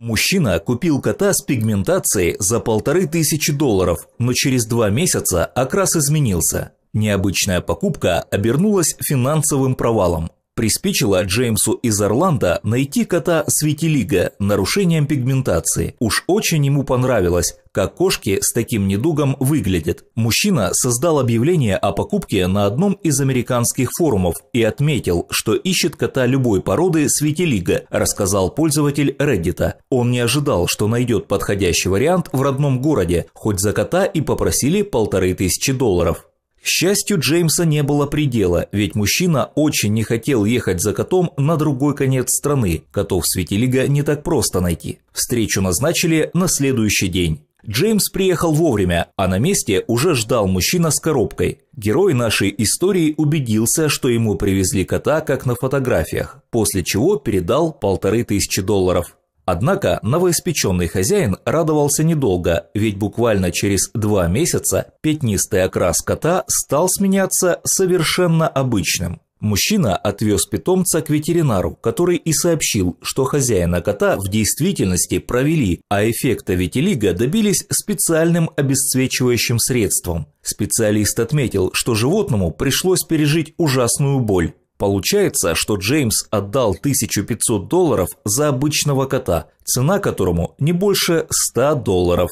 Мужчина купил кота с пигментацией за полторы тысячи долларов, но через два месяца окрас изменился. Необычная покупка обернулась финансовым провалом. Приспичило Джеймсу из Орландо найти кота Светилига нарушением пигментации. Уж очень ему понравилось, как кошки с таким недугом выглядят. Мужчина создал объявление о покупке на одном из американских форумов и отметил, что ищет кота любой породы светилига, рассказал пользователь Reddit. Он не ожидал, что найдет подходящий вариант в родном городе, хоть за кота и попросили полторы тысячи долларов. К счастью, Джеймса не было предела, ведь мужчина очень не хотел ехать за котом на другой конец страны. Котов Светилига не так просто найти. Встречу назначили на следующий день. Джеймс приехал вовремя, а на месте уже ждал мужчина с коробкой. Герой нашей истории убедился, что ему привезли кота, как на фотографиях, после чего передал полторы тысячи долларов. Однако новоиспеченный хозяин радовался недолго, ведь буквально через два месяца пятнистый окрас кота стал сменяться совершенно обычным. Мужчина отвез питомца к ветеринару, который и сообщил, что хозяина кота в действительности провели, а эффекта ветилига добились специальным обесцвечивающим средством. Специалист отметил, что животному пришлось пережить ужасную боль, Получается, что Джеймс отдал 1500 долларов за обычного кота, цена которому не больше 100 долларов.